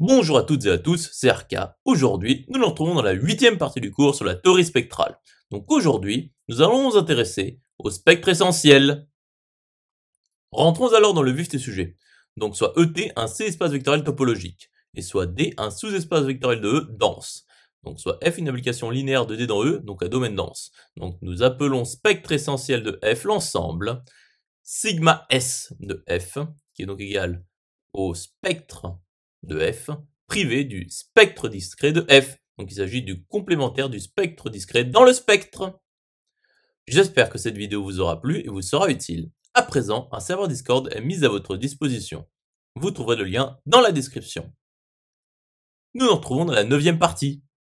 Bonjour à toutes et à tous, c'est RK. Aujourd'hui, nous nous retrouvons dans la huitième partie du cours sur la théorie spectrale. Donc aujourd'hui, nous allons nous intéresser au spectre essentiel. Rentrons alors dans le vif des sujets. Donc soit ET un C-espace vectoriel topologique, et soit D un sous-espace vectoriel de E dense. Donc soit F une application linéaire de D dans E, donc à domaine dense. Donc nous appelons spectre essentiel de F l'ensemble sigma S de F, qui est donc égal au spectre de f privé du spectre discret de f. Donc il s'agit du complémentaire du spectre discret dans le spectre. J'espère que cette vidéo vous aura plu et vous sera utile. À présent, un serveur Discord est mis à votre disposition. Vous trouverez le lien dans la description. Nous nous retrouvons dans la neuvième partie.